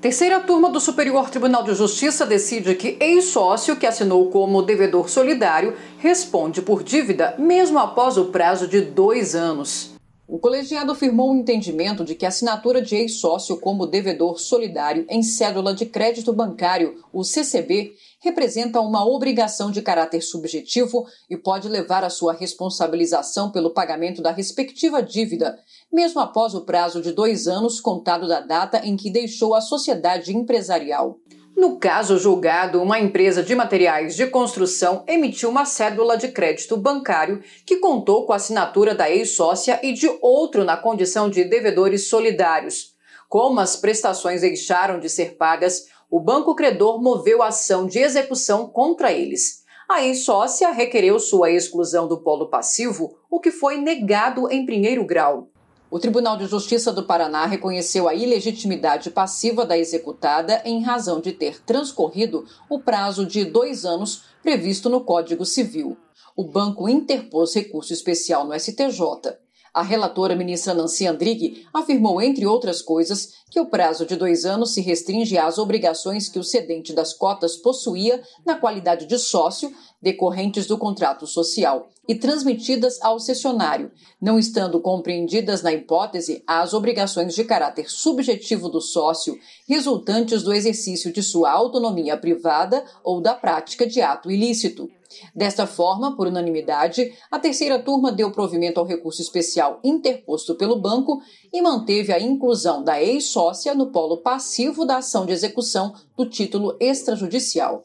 Terceira turma do Superior Tribunal de Justiça decide que ex-sócio que assinou como devedor solidário responde por dívida mesmo após o prazo de dois anos. O colegiado firmou o um entendimento de que a assinatura de ex-sócio como devedor solidário em cédula de crédito bancário, o CCB, representa uma obrigação de caráter subjetivo e pode levar à sua responsabilização pelo pagamento da respectiva dívida, mesmo após o prazo de dois anos contado da data em que deixou a sociedade empresarial. No caso julgado, uma empresa de materiais de construção emitiu uma cédula de crédito bancário que contou com a assinatura da ex-sócia e de outro na condição de devedores solidários. Como as prestações deixaram de ser pagas, o banco credor moveu ação de execução contra eles. A ex-sócia requereu sua exclusão do polo passivo, o que foi negado em primeiro grau. O Tribunal de Justiça do Paraná reconheceu a ilegitimidade passiva da executada em razão de ter transcorrido o prazo de dois anos previsto no Código Civil. O banco interpôs recurso especial no STJ. A relatora ministra Nancy Andrighi afirmou, entre outras coisas, que o prazo de dois anos se restringe às obrigações que o cedente das cotas possuía na qualidade de sócio decorrentes do contrato social e transmitidas ao cessionário, não estando compreendidas na hipótese as obrigações de caráter subjetivo do sócio resultantes do exercício de sua autonomia privada ou da prática de ato ilícito. Desta forma, por unanimidade, a terceira turma deu provimento ao recurso especial interposto pelo banco e manteve a inclusão da ex-sócia no polo passivo da ação de execução do título extrajudicial.